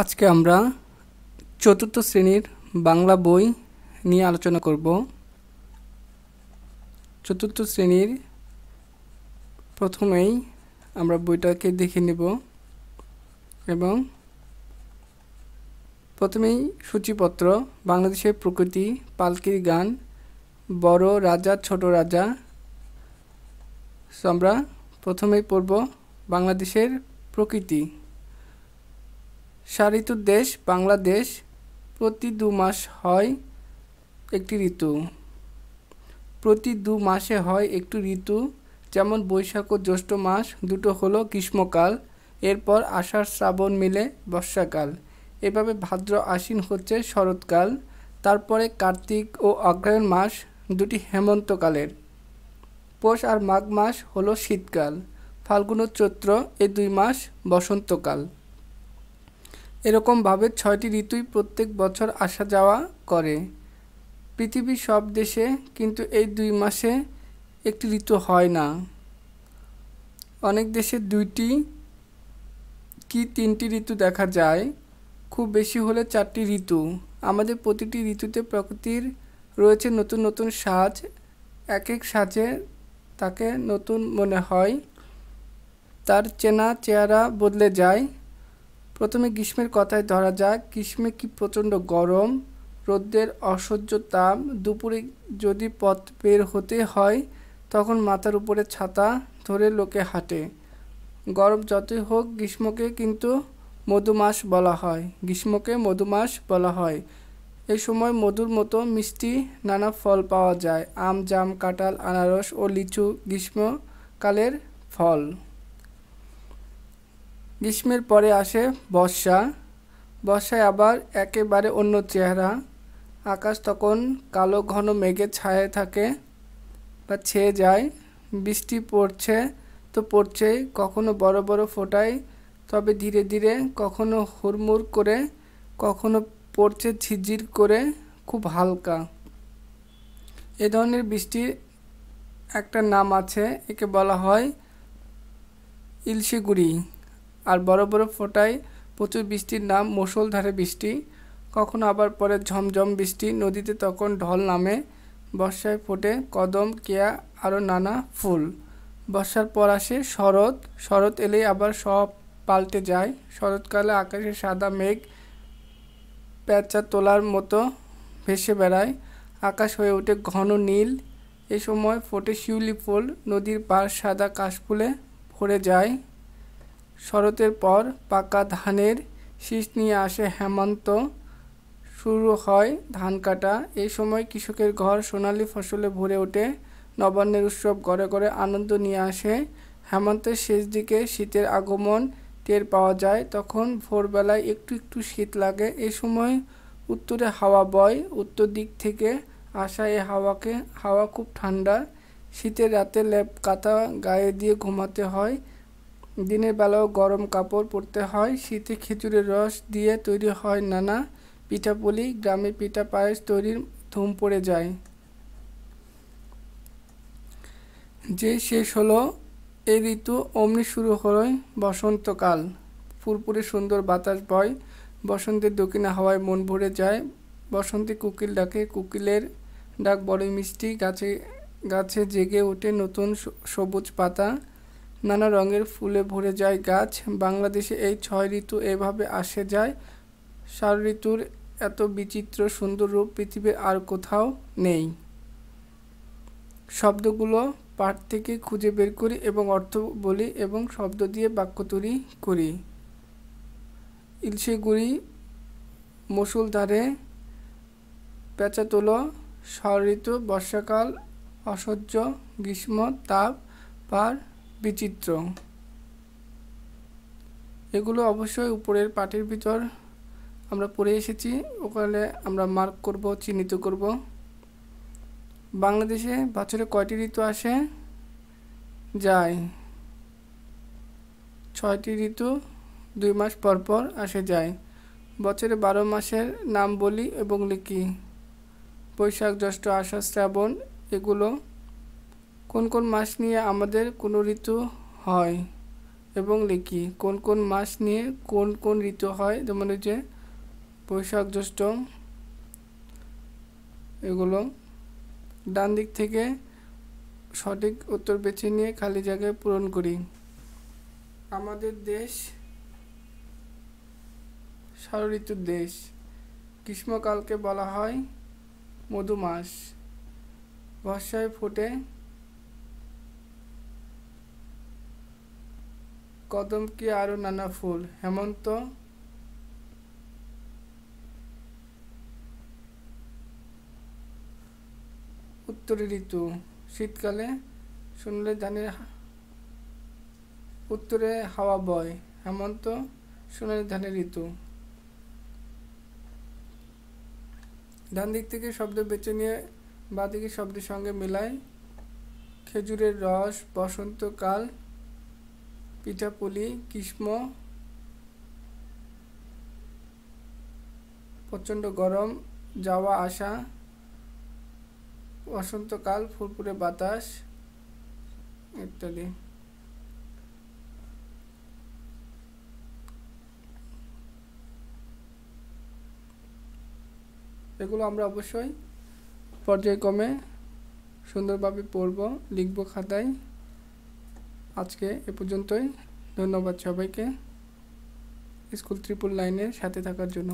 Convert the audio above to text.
আজকে আমরা চতুর্থ শ্রেণীর বাংলা বই নিয়ে আলোচনা করব চতুর্থ শ্রেণীর প্রথমেই আমরা বইটাকে দেখে নেব এবং প্রথমেই সূচিপত্র বাংলাদেশের প্রকৃতি পালকির গান বড় রাজা ছোট রাজা আমরা প্রথমেই পড়ব বাংলাদেশের প্রকৃতি সারিত দেশ বাংলাদেশ প্রতি দু মাস হয় একটি ঋতু প্রতি দু মাসে হয় একটি ঋতু যেমন বৈশাখ ও জ্যৈষ্ঠ মাস দুটো হলো গ্রীষ্মকাল এরপর আষাঢ় শ্রাবণ মিলে বর্ষাকাল এভাবে ভাদ্র আশ্বিন হচ্ছে শরৎকাল তারপরে কার্তিক ও অগ্রায়ণ মাস দুটি হেমন্তকালের পৌষ আর মাঘ মাস হলো শীতকাল ফাল্গুন ও চৈত্র এই দুই মাস বসন্তকাল এরকমভাবে ছয়টি ঋতুই প্রত্যেক বছর আসা যাওয়া করে পৃথিবীর সব দেশে কিন্তু এই দুই মাসে একটি ঋতু হয় না অনেক দেশে দুইটি কি তিনটি ঋতু দেখা যায় খুব বেশি হলে চারটি ঋতু আমাদের প্রতিটি ঋতুতে প্রকৃতির রয়েছে নতুন নতুন সাজ এক এক সাজে তাকে নতুন মনে হয় তার চেনা চেহারা বদলে যায় প্রথমে গ্রীষ্মের কথায় ধরা যাক গ্রীষ্মে কি প্রচণ্ড গরম রোদ্রের অসহ্য তাপ দুপুরে যদি পথ বের হতে হয় তখন মাথার উপরে ছাতা ধরে লোকে হাঁটে গরম যতই হোক গ্রীষ্মকে কিন্তু মধুমাস বলা হয় গ্রীষ্মকে মধুমাস বলা হয় এই সময় মধুর মতো মিষ্টি নানা ফল পাওয়া যায় আম জাম কাঁঠাল আনারস ও লিচু গ্রীষ্মকালের ফল গ্রীষ্মের পরে আসে বর্ষা বর্ষায় আবার একেবারে অন্য চেহারা আকাশ তখন কালো ঘন মেঘে ছায়ে থাকে বা ছেয়ে যায় বৃষ্টি পড়ছে তো পড়ছে কখনো বড় বড় ফোটায় তবে ধীরে ধীরে কখনো হুড়মুড় করে কখনো পড়ছে ঝিরঝির করে খুব হালকা এ ধরনের বৃষ্টির একটা নাম আছে একে বলা হয় ইলশিগুড়ি আর বড় বড় ফোটায় প্রচুর বৃষ্টির নাম মুসলধারে বৃষ্টি কখনো আবার পরে ঝমঝম বৃষ্টি নদীতে তখন ঢল নামে বর্ষায় ফোটে কদম কেয়া আরও নানা ফুল বর্ষার পর আসে শরৎ শরৎ এলেই আবার সব পাল্টে যায় শরৎকালে আকাশে সাদা মেঘ প্যাঁচা তোলার মতো ভেসে বেড়ায় আকাশ হয়ে ওঠে ঘন নীল এ সময় ফোটে শিউলি ফুল নদীর পাড় সাদা কাশফুলে ভরে যায় শরতের পর পাকা ধানের শীষ নিয়ে আসে হেমন্ত শুরু হয় ধান কাটা এই সময় কৃষকের ঘর সোনালী ফসলে ভরে ওঠে নবান্নের উৎসব ঘরে ঘরে আনন্দ নিয়ে আসে হেমন্তের শেষ দিকে শীতের আগমন টের পাওয়া যায় তখন ভোরবেলায় একটু একটু শীত লাগে এ সময় উত্তরে হাওয়া বয় উত্তর দিক থেকে আসা এ হাওয়াকে হাওয়া খুব ঠান্ডা শীতের রাতে ল্যাপ কাতা গায়ে দিয়ে ঘুমাতে হয় দিনের বেলাও গরম কাপড় পরতে হয় শীতে খিচুড়ির রস দিয়ে তৈরি হয় নানা পিঠাপুলি গ্রামে পিঠা পায়েস তৈরির ধুম পড়ে যায় যে শেষ হলো এই ঋতু অমনি শুরু হলো বসন্তকাল ফুরফুরে সুন্দর বাতাস বয় বসন্তের দক্ষিণা হাওয়ায় মন ভরে যায় বসন্তে কুকিল ডাকে কুকিলের ডাক বড় মিষ্টি গাছে গাছে জেগে ওঠে নতুন সবুজ পাতা নানা রঙের ফুলে ভরে যায় গাছ বাংলাদেশে এই ছয় ঋতু এভাবে আসে যায় সার ঋতুর এত বিচিত্র সুন্দর রূপ পৃথিবীর আর কোথাও নেই শব্দগুলো পাঠ থেকে খুঁজে বের করি এবং অর্থ বলি এবং শব্দ দিয়ে বাক্য তৈরি করি ইলশেগুড়ি মসুলধারে পেঁচাতোলো শর ঋতু বর্ষাকাল অসহ্য গ্রীষ্ম তাপ পার বিচিত্র এগুলো অবশ্যই উপরের পাটির ভিতর আমরা পড়ে এসেছি ওখানে আমরা মার্ক করব চিহ্নিত করব বাংলাদেশে বছরে কয়টি ঋতু আসে যায় ছয়টি ঋতু দুই মাস পর পর আসে যায় বছরে বারো মাসের নাম বলি এবং লিখি বৈশাখ জ্যৈষ্ঠ আষাঢ় শ্রাবণ এগুলো কোন কোন মাস নিয়ে আমাদের কোনো ঋতু হয় এবং লিখি কোন কোন মাস নিয়ে কোন কোন ঋতু হয় যেমন হচ্ছে বৈশাখ জ্যৈষ্ঠ এগুলো ডান দিক থেকে সঠিক উত্তর বেছে নিয়ে খালি জায়গায় পূরণ করি আমাদের দেশ সার ঋতুর দেশ গ্রীষ্মকালকে বলা হয় মধু মাস বর্ষায় ফোটে কদম কি আরও নানা ফুল হেমন্ত উত্তরের ঋতু শীতকালে শুনলে ধানের উত্তরে হাওয়া বয় হেমন্ত সোনালি ধানের ঋতু ডান দিক থেকে শব্দ বেছে নিয়ে বাঁদিকে শব্দের সঙ্গে মেলায় খেজুরের রস বসন্তকাল পিঠাপুলি গ্রীষ্ম প্রচণ্ড গরম যাওয়া আসা বসন্তকাল ফুরফুরে বাতাস ইত্যাদি এগুলো আমরা অবশ্যই পর্যায়ক্রমে সুন্দরভাবে পড়ব লিখব খাতায় আজকে এ পর্যন্তই ধন্যবাদ সবাইকে স্কুল ত্রিপুল লাইনের সাথে থাকার জন্য